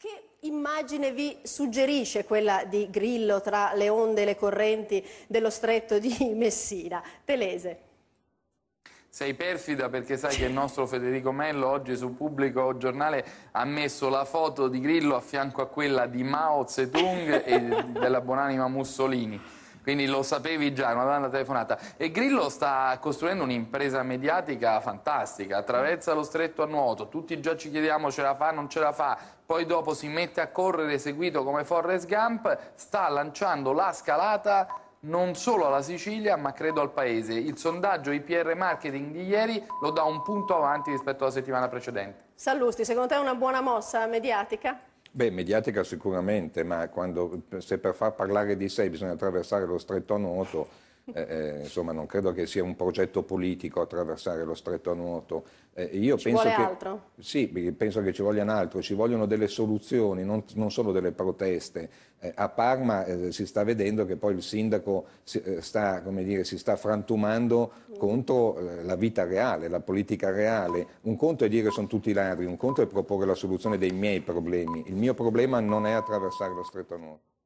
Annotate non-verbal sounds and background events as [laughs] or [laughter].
Che immagine vi suggerisce quella di Grillo tra le onde e le correnti dello stretto di [laughs] Messina? Telese. Sei perfida perché sai che il nostro Federico Mello oggi su Pubblico Giornale ha messo la foto di Grillo a fianco a quella di Mao Zedong e [laughs] della buonanima Mussolini quindi lo sapevi già, una domanda telefonata. E Grillo sta costruendo un'impresa mediatica fantastica, attraversa lo stretto a nuoto, tutti già ci chiediamo ce la fa, non ce la fa, poi dopo si mette a correre seguito come Forrest Gump, sta lanciando la scalata non solo alla Sicilia ma credo al Paese. Il sondaggio IPR Marketing di ieri lo dà un punto avanti rispetto alla settimana precedente. Sallusti, secondo te è una buona mossa mediatica? Beh, mediatica sicuramente, ma quando, se per far parlare di sé bisogna attraversare lo stretto noto, eh, eh, insomma non credo che sia un progetto politico attraversare lo stretto a nuoto. Eh, io ci penso vuole che, altro? Sì, penso che ci vogliano altro, ci vogliono delle soluzioni, non, non solo delle proteste. Eh, a Parma eh, si sta vedendo che poi il sindaco si, eh, sta, dire, si sta, frantumando mm. contro la vita reale, la politica reale. Un conto è dire sono tutti ladri, un conto è proporre la soluzione dei miei problemi. Il mio problema non è attraversare lo stretto a nuoto.